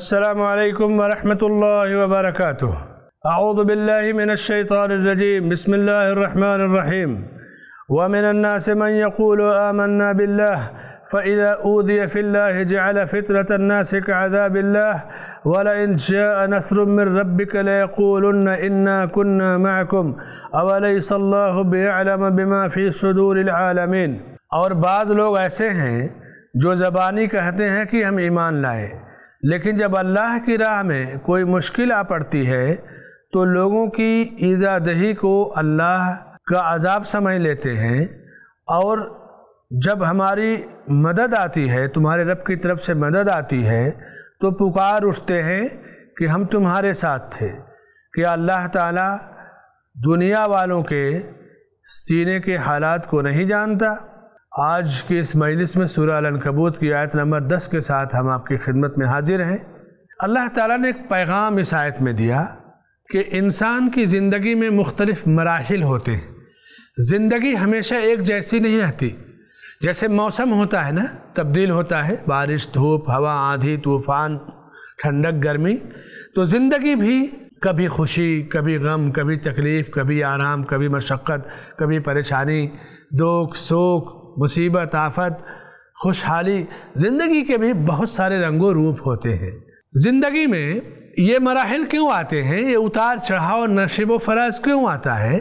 السلام عليكم ورحمة الله وبركاته أعوذ بالله من الشيطان الرجيم بسم الله الرحمن الرحيم ومن الناس من يقول آمنا بالله فإذا أوذي في الله جعل فتنة الناس كعذاب الله ولئن جاء نصر من ربك ليقولن إنا كنا معكم أوليس الله بيعلم بما في صدور العالمين اور بعض لوگ ایسے ہیں جو زبانی کہتے ہیں کہ ہم ایمان لائے लेकिन जब अल्लाह की राह में कोई मुश्किल आ पड़ती है तो लोगों की दही को अल्लाह का अजाब समझ लेते हैं और जब हमारी मदद आती है तुम्हारे रब की तरफ से मदद आती है तो पुकार उठते हैं कि हम तुम्हारे साथ थे कि अल्लाह ताला दुनिया वालों के सीने के हालात को नहीं जानता आज के इस मजलिस में सूर्य अलकबूत की आयत नंबर दस के साथ हम आपकी खिदमत में हाजिर हैं अल्लाह ताला ने एक पैगाम इस आयत में दिया कि इंसान की ज़िंदगी में मुख्तलिफ़ मराहल होते हैं ज़िंदगी हमेशा एक जैसी नहीं रहती जैसे मौसम होता है ना तब्दील होता है बारिश धूप हवा आंधी तूफ़ान ठंडक गर्मी तो ज़िंदगी भी कभी खुशी कभी गम कभी तकलीफ़ कभी आराम कभी मशक्क़त कभी परेशानी दुख सुख मुसीबत आफत खुशहाली ज़िंदगी के भी बहुत सारे रंगो रूप होते हैं ज़िंदगी में ये मराहल क्यों आते हैं ये उतार चढ़ाव नशीब व फराज क्यों आता है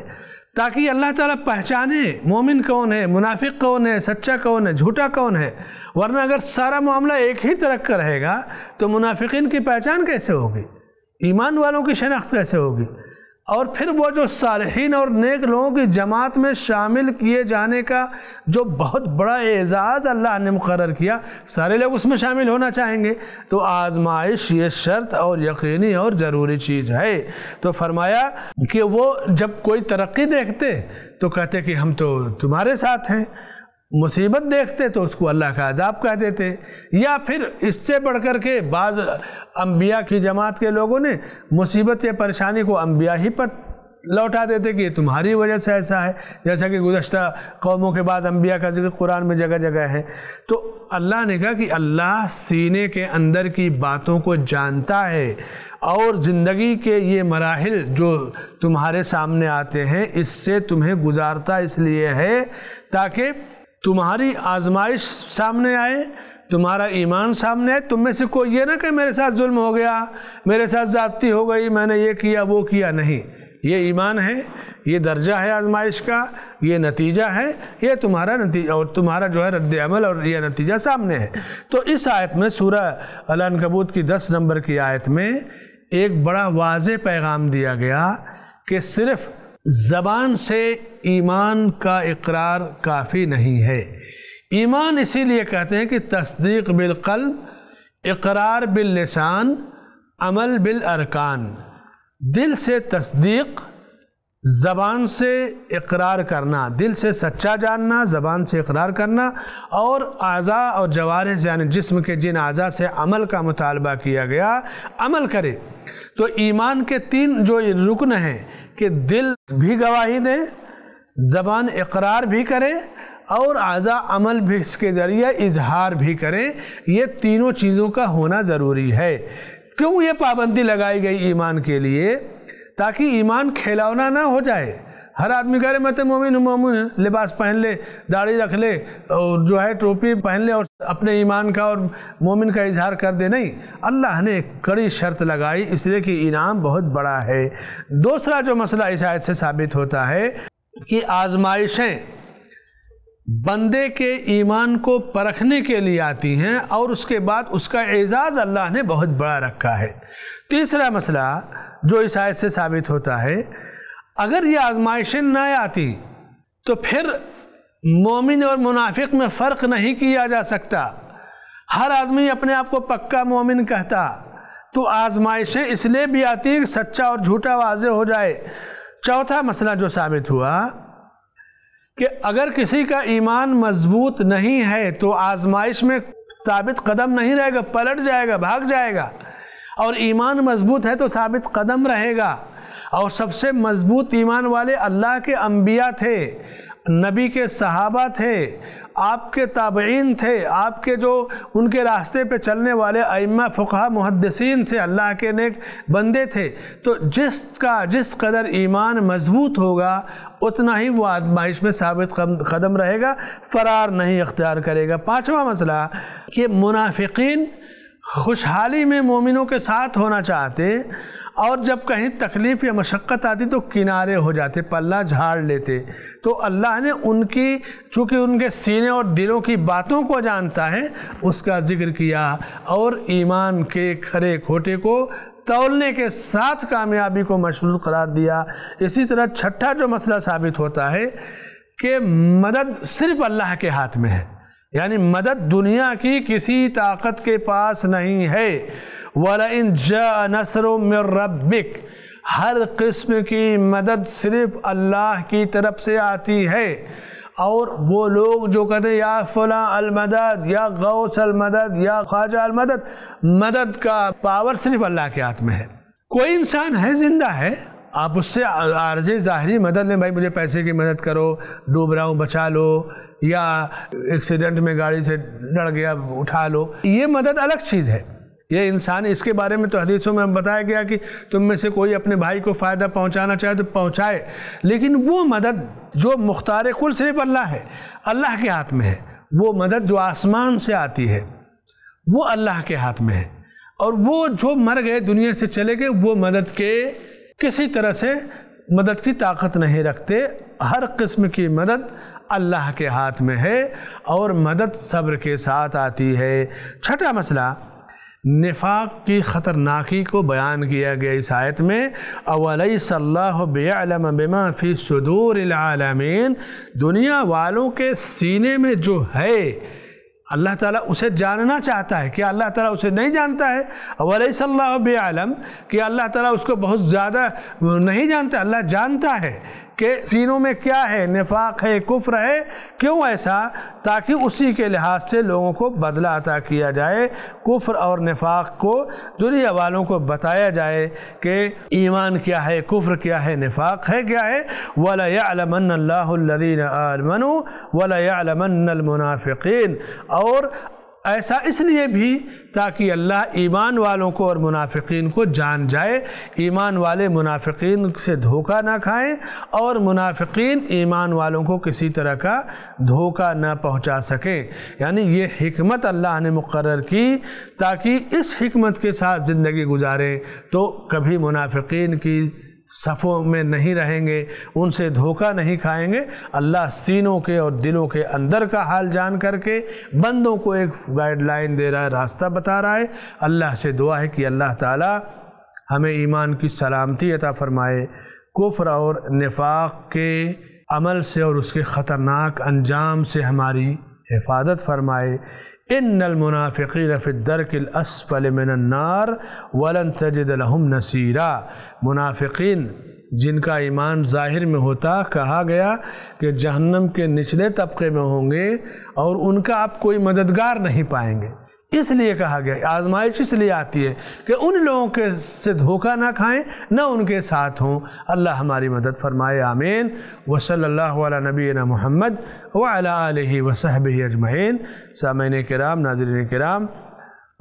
ताकि अल्लाह ताला पहचाने मोमिन कौन है मुनाफिक कौन है सच्चा कौन है झूठा कौन है वरना अगर सारा मामला एक ही तरह का रहेगा तो मुनाफिक की पहचान कैसे होगी ईमान वालों की शनाख्त कैसे होगी और फिर वो जो सालहीन और नेक लोगों की जमात में शामिल किए जाने का जो बहुत बड़ा एजाज़ अल्लाह ने मुकर किया सारे लोग उसमें शामिल होना चाहेंगे तो आजमाइश ये शर्त और यकीनी और ज़रूरी चीज़ है तो फरमाया कि वो जब कोई तरक्की देखते तो कहते कि हम तो तुम्हारे साथ हैं मुसीबत देखते तो उसको अल्लाह का अजाब कह देते या फिर इससे बढ़ कर के बाद अम्बिया की जमात के लोगों ने मुसीबत या परेशानी को अम्बिया ही पर लौटा देते कि ये तुम्हारी वजह से ऐसा है जैसा कि गुजशत कौमों के बाद अम्बिया का जिक्र कुरान में जगह जगह है तो अल्लाह ने कहा कि अल्लाह सीने के अंदर की बातों को जानता है और ज़िंदगी के ये मराहल जो तुम्हारे सामने आते हैं इससे तुम्हें गुजारता इसलिए है ताकि तुम्हारी आजमाइश सामने आए तुम्हारा ईमान सामने आए तुम में से कोई ये ना कि मेरे साथ जुल्म हो गया मेरे साथ ज़्यादती हो गई मैंने ये किया वो किया नहीं ये ईमान है ये दर्जा है आजमाइश का ये नतीजा है ये तुम्हारा नतीजा और तुम्हारा जो है रद्द अमल और यह नतीजा सामने है तो इस आयत में सूरह अलान कबूत की दस नंबर की आयत में एक बड़ा वाज पैगाम दिया गया कि सिर्फ़ ज़बान से ईमान का इकरार काफ़ी नहीं है ईमान इसीलिए कहते हैं कि तस्दीक बिलकल इकरार बिल्लिसान अमल बिल अरकान दिल से तस्दीक ज़बान से इकरार करना दिल से सच्चा जानना ज़बान से इकरार करना और आज़ा और जवार से यानी जिस्म के जिन आज़ा से अमल का मुतालबा किया गया अमल करे तो ईमान के तीन जो रुकन हैं कि दिल भी गवाही दे ज़बान इकरार भी करे और आज़ा अमल भी इसके ज़रिए इजहार भी करें ये तीनों चीज़ों का होना ज़रूरी है क्यों ये पाबंदी लगाई गई ईमान के लिए ताकि ईमान खिलौना ना हो जाए हर आदमी कह रहे मैं तो मोमिन हूँ मोमिन लिबास पहन ले दाढ़ी रख ले और जो है टोपी पहन ले और अपने ईमान का और मोमिन का इजहार कर दे नहीं अल्लाह ने एक कड़ी शर्त लगाई इसलिए कि इनाम बहुत बड़ा है दूसरा जो मसला इस आयत से साबित होता है कि आजमाइशें बंदे के ईमान को परखने के लिए आती हैं और उसके बाद उसका एजाज़ अल्लाह ने बहुत बड़ा रखा है तीसरा मसला जो इस आयत से साबित होता है अगर ये आजमाइशें न आती तो फिर मोमिन और मुनाफिक में फ़र्क नहीं किया जा सकता हर आदमी अपने आप को पक्का मोमिन कहता तो आजमाइशें इसलिए भी आती कि सच्चा और झूठा वाज हो जाए चौथा मसला जो साबित हुआ कि अगर किसी का ईमान मजबूत नहीं है तो आजमाइश में साबित कदम नहीं रहेगा पलट जाएगा भाग जाएगा और ईमान मजबूत है तो साबित कदम रहेगा और सबसे मजबूत ईमान वाले अल्लाह के अम्बिया थे नबी के सहाबा थे आपके ताबीन थे आपके जो उनके रास्ते पे चलने वाले अम्मा फ़ुका मुहदसिन थे अल्लाह के नेक बंदे थे तो जिसका जिस कदर ईमान मजबूत होगा उतना ही वो आदमाइश में साबित कदम रहेगा फ़रार नहीं अख्तियार करेगा पाँचवा मसला कि मुनाफिक खुशहाली में मोमिनों के साथ होना चाहते और जब कहीं तकलीफ़ या मशक्क़त आती तो किनारे हो जाते पल्ला झाड़ लेते तो अल्लाह ने उनकी चूँकि उनके सीने और दिलों की बातों को जानता है उसका जिक्र किया और ईमान के खरे खोटे को तोलने के साथ कामयाबी को मशरूर करार दिया इसी तरह छठा जो मसला साबित होता है कि मदद सिर्फ अल्लाह के हाथ में है यानी मदद दुनिया की किसी ताकत के पास नहीं है वाला इन रबिक हर किस्म की मदद सिर्फ अल्लाह की तरफ से आती है और वो लोग जो कहते हैं या फला अलमदद या गौस अलमदद या ख्वाजा अलमदद मदद का पावर सिर्फ अल्लाह के हाथ में है कोई इंसान है ज़िंदा है आप उससे आर्ज ज़ाहरी मदद में भाई मुझे पैसे की मदद करो डूब रहा हूँ बचा लो या एक्सीडेंट में गाड़ी से डड़ गया उठा लो ये मदद अलग चीज़ है ये इंसान इसके बारे में तो हदीसों में बताया गया कि तुम में से कोई अपने भाई को फ़ायदा पहुंचाना चाहे तो पहुंचाए लेकिन वो मदद जो मुख्तार कुल सिर्फ अल्लाह है अल्लाह के हाथ में है वो मदद जो आसमान से आती है वो अल्लाह के हाथ में है और वो जो मर गए दुनिया से चले गए वो मदद के किसी तरह से मदद की ताकत नहीं रखते हर किस्म की मदद अल्लाह के हाथ में है और मदद सब्र के साथ आती है छठा मसला निफाक की ख़तरनाकी को बयान किया गया इस आयत में अवलई सल्लाम बिमा फ़ी सदूर आलमीन दुनिया वालों के सीने में जो है अल्लाह ताला उसे जानना चाहता है कि अल्लाह ताला उसे नहीं जानता है वलैसल्ला बेआलम कि अल्लाह ताला उसको बहुत ज़्यादा नहीं जानता अल्लाह जानता है कि सीनों में क्या है निफाक है कुफ्र है क्यों ऐसा ताकि उसी के लिहाज से लोगों को बदला अता किया जाए कुफ्र और निफाक को दुनिया वालों को बताया जाए कि ईमान क्या है कुफ्र क्या है निफाक है क्या है वलामन आलमनु वलामनमनाफ़िन और ऐसा इसलिए भी ताकि अल्लाह ईमान वालों को और मुनाफिकीन को जान जाए ईमान वाले मुनाफिकीन से धोखा ना खाएं और मुनाफिकीन ईमान वालों को किसी तरह का धोखा ना पहुंचा सकें यानी ये हमत अल्लाह ने मुकर की ताकि इस हमत के साथ ज़िंदगी गुजारें तो कभी मुनाफिकीन की सफ़ों में नहीं रहेंगे उनसे धोखा नहीं खाएंगे अल्लाह सीनों के और दिलों के अंदर का हाल जान करके बंदों को एक गाइडलाइन दे रहा है रास्ता बता रहा है अल्लाह से दुआ है कि अल्लाह ताला हमें ईमान की सलामती अता फरमाए कुफ्र और निफाक के अमल से और उसके ख़तरनाक अंजाम से हमारी हिफाजत फरमाए दरकिल असफल मिनन्नार वलन तजद लहम नसीरा मुनाफिकीन जिनका ईमान ज़ाहिर में होता कहा गया कि जहन्नम के निचले तबके में होंगे और उनका आप कोई मददगार नहीं पाएंगे इसलिए कहा गया आजमाइश इसलिए आती है कि उन लोगों के से धोखा ना खाएं ना उनके साथ हों अल्लाह हमारी मदद फरमाए आमीन वसल्ला नबीना महमद वाली वसहब अजमैन सामिन कराम नाजरन कराम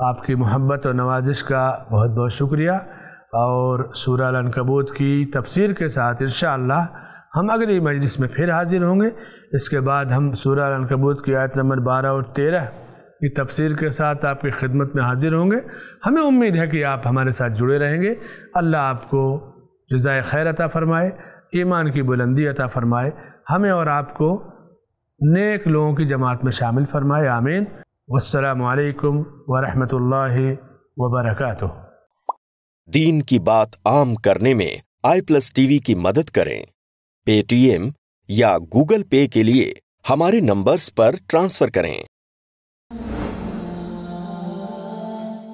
आपकी मोहब्बत और नवाजिश का बहुत बहुत शुक्रिया और सूरा कबूत की तफसीर के साथ इन हम अगली मजलिस में फिर हाजिर होंगे इसके बाद हम सूरा कबूत की आयत नंबर बारह और तेरह की तफसीर के साथ आपकी खिदमत में हाजिर होंगे हमें उम्मीद है कि आप हमारे साथ जुड़े रहेंगे अल्लाह आपको जजाय खैर अता फ़रमाए ईमान की बुलंदी अता फ़रमाए हमें और आपको नेक लोगों की जमात में शामिल फ़रमाए आमीन वालकम वरहमत वबरक दीन की बात आम करने में आई प्लस टीवी की मदद करें पेटीएम या गूगल पे के लिए हमारे नंबर्स पर ट्रांसफ़र करें